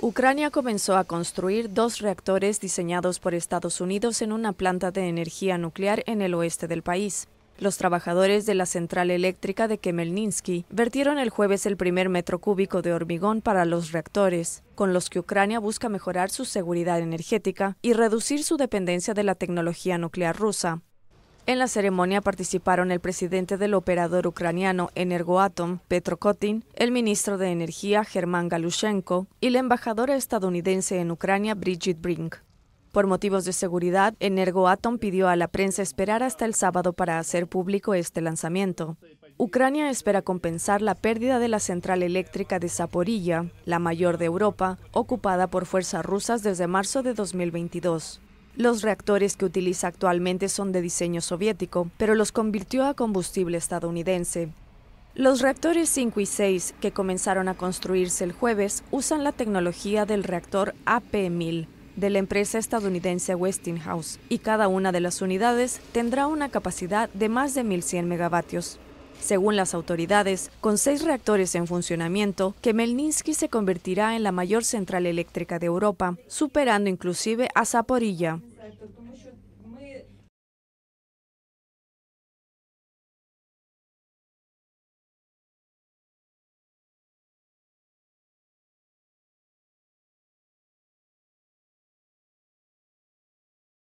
Ucrania comenzó a construir dos reactores diseñados por Estados Unidos en una planta de energía nuclear en el oeste del país. Los trabajadores de la central eléctrica de Kemelninsky vertieron el jueves el primer metro cúbico de hormigón para los reactores, con los que Ucrania busca mejorar su seguridad energética y reducir su dependencia de la tecnología nuclear rusa, en la ceremonia participaron el presidente del operador ucraniano Energoatom, Petro Kotin, el ministro de Energía, Germán Galushenko, y la embajadora estadounidense en Ucrania, Bridget Brink. Por motivos de seguridad, Energoatom pidió a la prensa esperar hasta el sábado para hacer público este lanzamiento. Ucrania espera compensar la pérdida de la central eléctrica de Zaporilla, la mayor de Europa, ocupada por fuerzas rusas desde marzo de 2022. Los reactores que utiliza actualmente son de diseño soviético, pero los convirtió a combustible estadounidense. Los reactores 5 y 6, que comenzaron a construirse el jueves, usan la tecnología del reactor AP-1000 de la empresa estadounidense Westinghouse, y cada una de las unidades tendrá una capacidad de más de 1.100 megavatios. Según las autoridades, con seis reactores en funcionamiento, Kemelninsky se convertirá en la mayor central eléctrica de Europa, superando inclusive a Zaporilla.